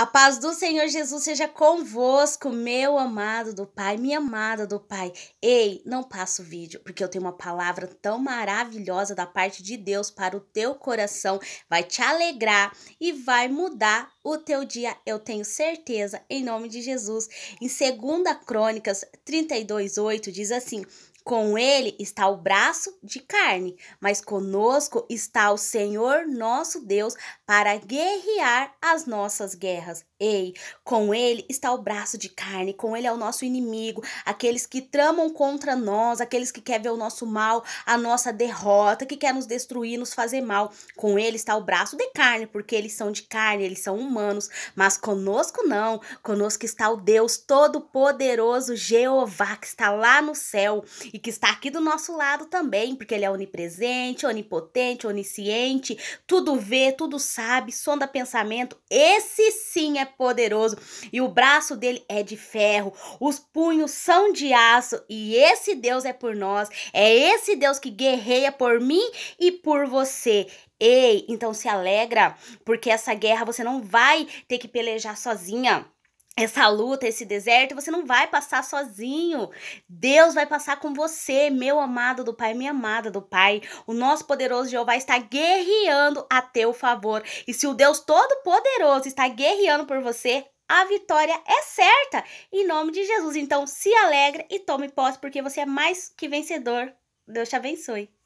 A paz do Senhor Jesus seja convosco, meu amado do Pai, minha amada do Pai. Ei, não passa o vídeo, porque eu tenho uma palavra tão maravilhosa da parte de Deus para o teu coração. Vai te alegrar e vai mudar o teu dia, eu tenho certeza, em nome de Jesus. Em 2 Crônicas 8, diz assim: com ele está o braço de carne, mas conosco está o Senhor nosso Deus para guerrear as nossas guerras. Ei, com ele está o braço de carne, com ele é o nosso inimigo, aqueles que tramam contra nós, aqueles que querem ver o nosso mal, a nossa derrota, que quer nos destruir, nos fazer mal. Com ele está o braço de carne, porque eles são de carne, eles são humanos, mas conosco não. Conosco está o Deus todo poderoso, Jeová, que está lá no céu e que está aqui do nosso lado também, porque ele é onipresente, onipotente, onisciente, tudo vê, tudo sabe, sonda pensamento. Esse sim é poderoso e o braço dele é de ferro, os punhos são de aço e esse Deus é por nós, é esse Deus que guerreia por mim e por você. Ei, então se alegra, porque essa guerra você não vai ter que pelejar sozinha essa luta, esse deserto, você não vai passar sozinho. Deus vai passar com você, meu amado do Pai, minha amada do Pai. O nosso poderoso Jeová está guerreando a teu favor. E se o Deus Todo-Poderoso está guerreando por você, a vitória é certa. Em nome de Jesus. Então, se alegre e tome posse, porque você é mais que vencedor. Deus te abençoe.